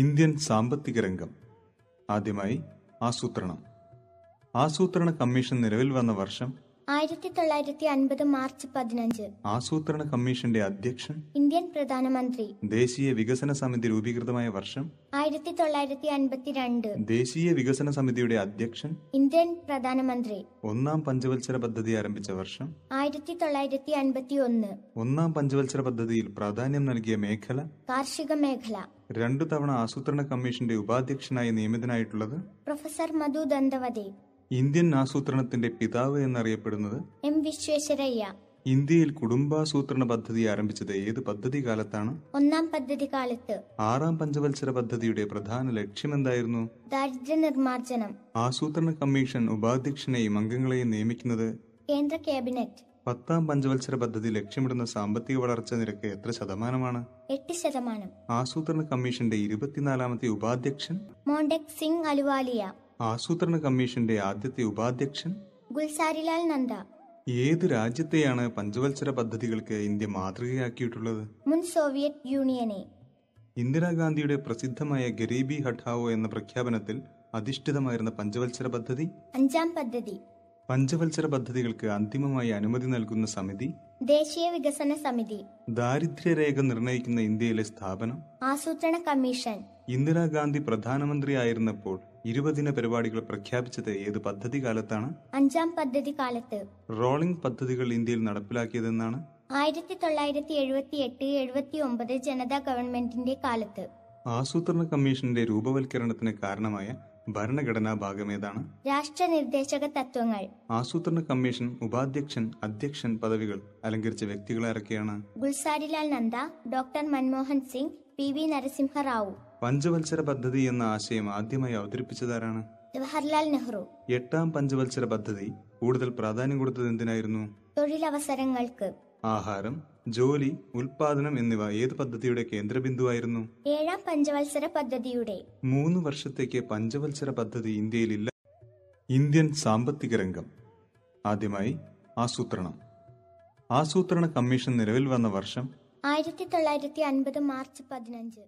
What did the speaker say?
Indian സാമ്പത്തിക രംഗം ആദ്യമായി ആസൂത്രണം ആസൂത്രണ കമ്മീഷൻ നിലവിൽ വന്ന വർഷം ആയിരത്തി തൊള്ളായിരത്തി അൻപത് മാർച്ച് പതിനഞ്ച് ആസൂത്രണ കമ്മീഷന്റെ അധ്യക്ഷൻ ഇന്ത്യൻ പ്രധാനമന്ത്രി ദേശീയ വികസന സമിതി രൂപീകൃതമായ വർഷം ആയിരത്തി തൊള്ളായിരത്തി അൻപത്തിരണ്ട് ദേശീയ വികസന സമിതിയുടെ അധ്യക്ഷൻ ഇന്ത്യൻ പ്രധാനമന്ത്രി ഒന്നാം പഞ്ചവത്സര പദ്ധതി ആരംഭിച്ച വർഷം ആയിരത്തി തൊള്ളായിരത്തി അൻപത്തി ഒന്ന് ഒന്നാം പഞ്ചവത്സര പദ്ധതിയിൽ പ്രാധാന്യം നൽകിയ മേഖല കാർഷിക മേഖല രണ്ടു തവണ ആസൂത്രണ കമ്മീഷന്റെ ഉപാധ്യക്ഷനായി നിയമിതനായിട്ടുള്ളത് പ്രൊഫസർ മധു ദന്തവദേ ഇന്ത്യൻ ആസൂത്രണത്തിന്റെ പിതാവ് എന്നറിയപ്പെടുന്നത് എം വിശ്വേശ്വരയ്യ ഇന്ത്യയിൽ കുടുംബാസൂത്രണ പദ്ധതി ആരംഭിച്ചത് ഏത് പദ്ധതി കാലത്താണ് ഒന്നാം പദ്ധതി കാലത്ത് ആറാം പഞ്ചവത്സര പദ്ധതിയുടെ പ്രധാന ലക്ഷ്യം എന്തായിരുന്നു ദാരിദ്ര്യ നിർമ്മാർജ്ജനം ആസൂത്രണ കമ്മീഷൻ ഉപാധ്യക്ഷനെയും അംഗങ്ങളെയും നിയമിക്കുന്നത് കേന്ദ്ര ക്യാബിനറ്റ് പത്താം പഞ്ചവത്സര പദ്ധതി ലക്ഷ്യമിടുന്ന സാമ്പത്തിക വളർച്ച നിരക്ക് എത്ര ശതമാനമാണ് എട്ട് ശതമാനം ആസൂത്രണ കമ്മീഷന്റെ ഇരുപത്തിനാലാമത്തെ ഉപാധ്യക്ഷൻ മോണ്ടക് സിംഗ് അലുവാലിയ ആസൂത്രണ കമ്മീഷന്റെ ആദ്യത്തെ ഉപാധ്യക്ഷൻ ഗുൽസാരിലാൽ നന്ദ ഏത് രാജ്യത്തെയാണ് പഞ്ചവത്സര പദ്ധതികൾക്ക് ഇന്ത്യ മാതൃകയാക്കിയിട്ടുള്ളത് മുൻ സോവിയറ്റ് യൂണിയനെ ഇന്ദിരാഗാന്ധിയുടെ പ്രസിദ്ധമായ ഗരീബി ഹഠാവോ എന്ന പ്രഖ്യാപനത്തിൽ അധിഷ്ഠിതമായിരുന്ന പഞ്ചവത്സര പദ്ധതി അഞ്ചാം പദ്ധതി പഞ്ചവത്സര പദ്ധതികൾക്ക് അന്തിമമായി അനുമതി നൽകുന്ന സമിതി ദേശീയ വികസന സമിതി ദാരിദ്ര്യരേഖ നിർണയിക്കുന്ന ഇന്ത്യയിലെ സ്ഥാപനം ആസൂത്രണ കമ്മീഷൻ ഇന്ദിരാഗാന്ധി പ്രധാനമന്ത്രിയായിരുന്നപ്പോൾ ഇരുപതിന പരിപാടികൾ പ്രഖ്യാപിച്ചത് ഏത് പദ്ധതി കാലത്താണ് അഞ്ചാം പദ്ധതി കാലത്ത് റോളിംഗ് പദ്ധതികൾ ഇന്ത്യയിൽ നടപ്പിലാക്കിയതെന്നാണ് ആയിരത്തി തൊള്ളായിരത്തി എഴുപത്തി എട്ട് എഴുപത്തി ഒമ്പത് ജനതാ ഗവൺമെന്റിന്റെ കാലത്ത് ആസൂത്രണ കമ്മീഷന്റെ രൂപവൽക്കരണത്തിന് കാരണമായ ഭരണഘടനാ ഭാഗം ഏതാണ് രാഷ്ട്ര നിർദ്ദേശക തത്വങ്ങൾ ആസൂത്രണ കമ്മീഷൻ ഉപാധ്യക്ഷൻ അധ്യക്ഷൻ പദവികൾ അലങ്കരിച്ച വ്യക്തികൾ ആരൊക്കെയാണ് Gulzarilal Nanda doctor Manmohan Singh P V Narasimha Rao പഞ്ചവത്സര പദ്ധതി എന്ന ആശയം ആദ്യമായി അവതരിപ്പിച്ചതാരാണ് ജവഹർലാൽ നെഹ്റു എട്ടാം പഞ്ചവത്സര പദ്ധതി കൂടുതൽ പ്രാധാന്യം കൊടുത്തത് എന്തിനായിരുന്നു തൊഴിലവസരങ്ങൾക്ക് ആഹാരം ജോലി ഉൽപാദനം എന്നിവ ഏത് പദ്ധതിയുടെ കേന്ദ്രബിന്ദുവായിരുന്നു ഏഴാം പഞ്ചവത്സര പദ്ധതിയുടെ മൂന്ന് വർഷത്തേക്ക് പഞ്ചവത്സര പദ്ധതി ഇന്ത്യയിലില്ല ഇന്ത്യൻ സാമ്പത്തിക രംഗം ആദ്യമായി ആസൂത്രണം ആസൂത്രണ കമ്മീഷൻ നിലവിൽ വന്ന വർഷം ആയിരത്തി തൊള്ളായിരത്തി അൻപത് മാർച്ച് പതിനഞ്ച്